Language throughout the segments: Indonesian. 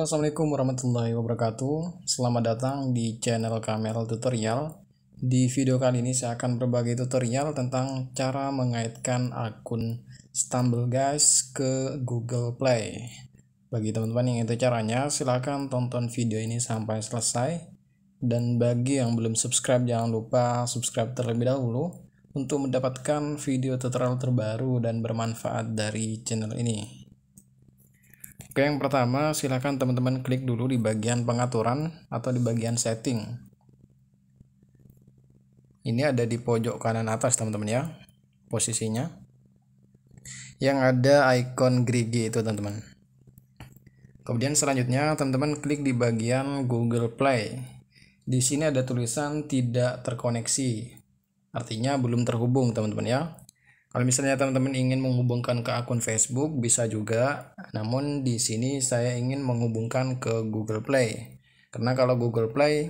Assalamualaikum warahmatullahi wabarakatuh Selamat datang di channel Kamera Tutorial Di video kali ini saya akan berbagi tutorial tentang cara mengaitkan akun Stumble Guys ke Google Play Bagi teman-teman yang itu caranya silahkan tonton video ini sampai selesai Dan bagi yang belum subscribe jangan lupa subscribe terlebih dahulu untuk mendapatkan video tutorial terbaru dan bermanfaat dari channel ini. Oke, yang pertama silahkan teman-teman klik dulu di bagian pengaturan atau di bagian setting. Ini ada di pojok kanan atas teman-teman ya, posisinya. Yang ada icon gerigi itu teman-teman. Kemudian selanjutnya teman-teman klik di bagian Google Play. Di sini ada tulisan tidak terkoneksi. Artinya belum terhubung teman-teman ya. Kalau misalnya teman-teman ingin menghubungkan ke akun Facebook bisa juga, namun di sini saya ingin menghubungkan ke Google Play. Karena kalau Google Play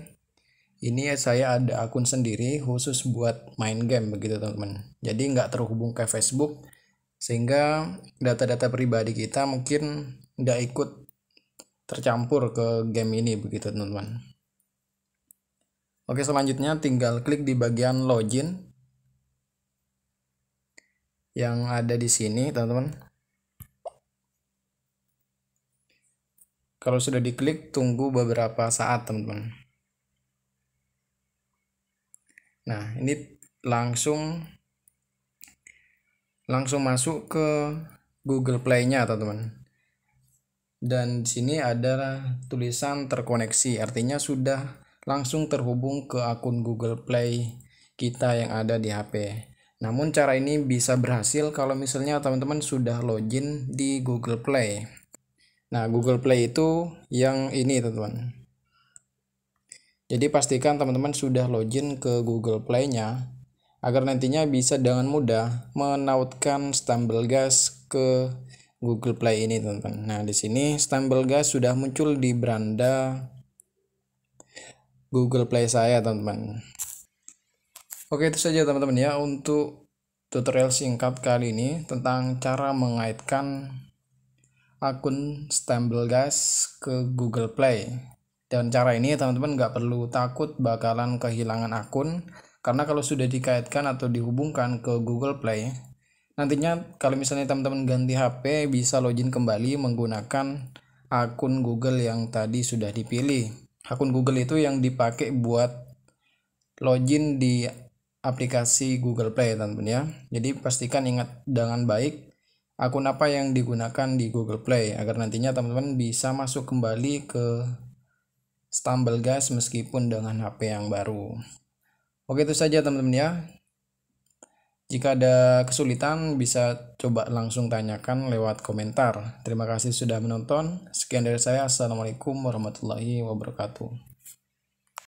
ini saya ada akun sendiri khusus buat main game begitu teman-teman. Jadi nggak terhubung ke Facebook sehingga data-data pribadi kita mungkin nggak ikut tercampur ke game ini begitu teman-teman. Oke selanjutnya tinggal klik di bagian login yang ada di sini teman-teman kalau sudah diklik tunggu beberapa saat teman-teman nah ini langsung langsung masuk ke Google Play-nya teman-teman dan di sini ada tulisan terkoneksi artinya sudah langsung terhubung ke akun Google Play kita yang ada di HP. Namun cara ini bisa berhasil kalau misalnya teman-teman sudah login di Google Play. Nah, Google Play itu yang ini teman-teman. Jadi pastikan teman-teman sudah login ke Google Play-nya agar nantinya bisa dengan mudah menautkan stumble gas ke Google Play ini teman-teman. Nah, di sini stumble gas sudah muncul di beranda Google Play saya teman-teman. Oke itu saja teman-teman ya untuk tutorial singkat kali ini tentang cara mengaitkan akun Stumble guys ke Google Play. Dan cara ini teman-teman nggak perlu takut bakalan kehilangan akun karena kalau sudah dikaitkan atau dihubungkan ke Google Play nantinya kalau misalnya teman-teman ganti HP bisa login kembali menggunakan akun Google yang tadi sudah dipilih. Akun Google itu yang dipakai buat login di aplikasi Google Play teman-teman ya. Jadi pastikan ingat dengan baik akun apa yang digunakan di Google Play agar nantinya teman-teman bisa masuk kembali ke stumble guys meskipun dengan HP yang baru. Oke itu saja teman-teman ya. Jika ada kesulitan bisa coba langsung tanyakan lewat komentar. Terima kasih sudah menonton. Sekian dari saya. Assalamualaikum warahmatullahi wabarakatuh.